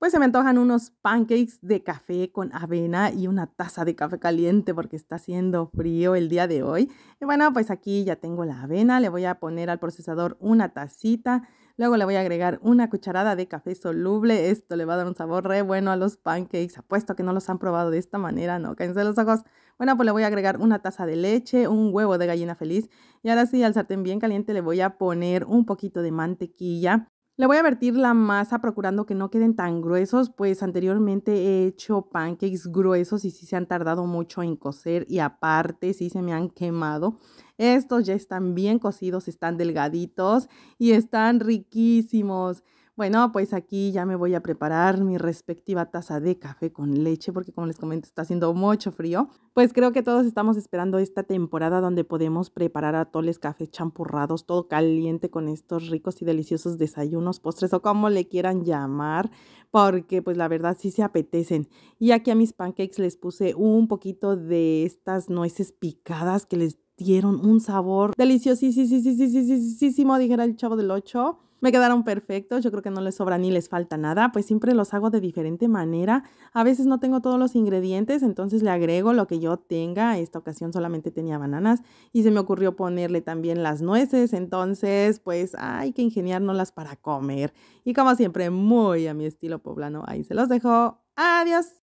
pues se me antojan unos pancakes de café con avena y una taza de café caliente porque está haciendo frío el día de hoy. Y bueno, pues aquí ya tengo la avena, le voy a poner al procesador una tacita, luego le voy a agregar una cucharada de café soluble, esto le va a dar un sabor re bueno a los pancakes, apuesto que no los han probado de esta manera, no, cállense los ojos. Bueno, pues le voy a agregar una taza de leche, un huevo de gallina feliz y ahora sí al sartén bien caliente le voy a poner un poquito de mantequilla le voy a vertir la masa procurando que no queden tan gruesos, pues anteriormente he hecho pancakes gruesos y sí se han tardado mucho en cocer y aparte sí se me han quemado. Estos ya están bien cocidos, están delgaditos y están riquísimos. Bueno, pues aquí ya me voy a preparar mi respectiva taza de café con leche porque como les comento está haciendo mucho frío. Pues creo que todos estamos esperando esta temporada donde podemos preparar atoles, café champurrados, todo caliente con estos ricos y deliciosos desayunos, postres o como le quieran llamar, porque pues la verdad sí se apetecen. Y aquí a mis pancakes les puse un poquito de estas nueces picadas que les dieron un sabor deliciosísimo, dijera el chavo del 8 me quedaron perfectos, yo creo que no les sobra ni les falta nada, pues siempre los hago de diferente manera. A veces no tengo todos los ingredientes, entonces le agrego lo que yo tenga. Esta ocasión solamente tenía bananas y se me ocurrió ponerle también las nueces, entonces pues hay que ingeniárnoslas para comer. Y como siempre, muy a mi estilo poblano, ahí se los dejo. Adiós.